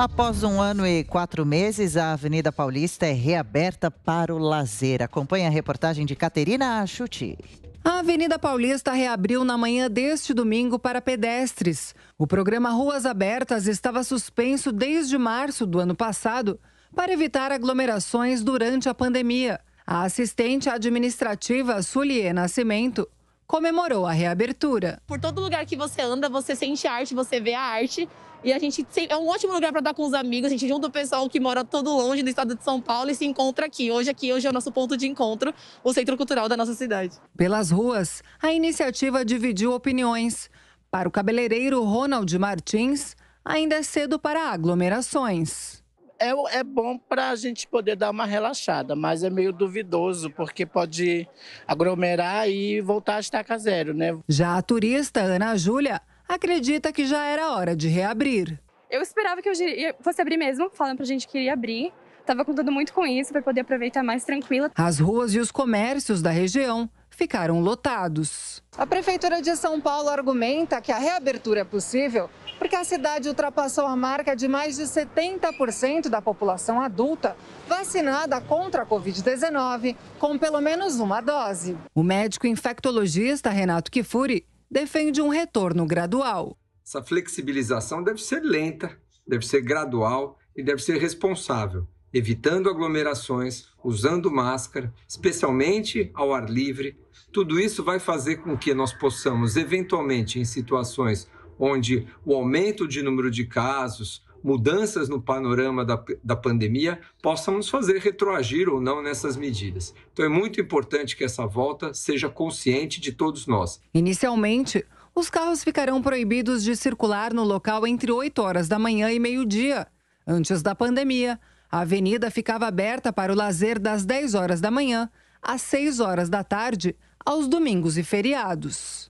Após um ano e quatro meses, a Avenida Paulista é reaberta para o lazer. Acompanhe a reportagem de Caterina Achuti. A Avenida Paulista reabriu na manhã deste domingo para pedestres. O programa Ruas Abertas estava suspenso desde março do ano passado para evitar aglomerações durante a pandemia. A assistente administrativa Sulie Nascimento comemorou a reabertura. Por todo lugar que você anda, você sente arte, você vê a arte. E a gente é um ótimo lugar para estar com os amigos. A gente junta o pessoal que mora todo longe do estado de São Paulo e se encontra aqui. Hoje aqui hoje é o nosso ponto de encontro, o centro cultural da nossa cidade. Pelas ruas, a iniciativa dividiu opiniões. Para o cabeleireiro Ronald Martins, ainda é cedo para aglomerações. É, é bom para a gente poder dar uma relaxada, mas é meio duvidoso, porque pode aglomerar e voltar a estaca zero, né? Já a turista Ana Júlia acredita que já era hora de reabrir. Eu esperava que eu fosse abrir mesmo, falando para a gente que iria abrir. estava contando muito com isso para poder aproveitar mais tranquila. As ruas e os comércios da região ficaram lotados. A Prefeitura de São Paulo argumenta que a reabertura é possível porque a cidade ultrapassou a marca de mais de 70% da população adulta vacinada contra a Covid-19 com pelo menos uma dose. O médico infectologista Renato Kifuri defende um retorno gradual. Essa flexibilização deve ser lenta, deve ser gradual e deve ser responsável, evitando aglomerações, usando máscara, especialmente ao ar livre. Tudo isso vai fazer com que nós possamos, eventualmente, em situações onde o aumento de número de casos, mudanças no panorama da, da pandemia possam nos fazer retroagir ou não nessas medidas. Então é muito importante que essa volta seja consciente de todos nós. Inicialmente, os carros ficarão proibidos de circular no local entre 8 horas da manhã e meio-dia. Antes da pandemia, a avenida ficava aberta para o lazer das 10 horas da manhã às 6 horas da tarde, aos domingos e feriados.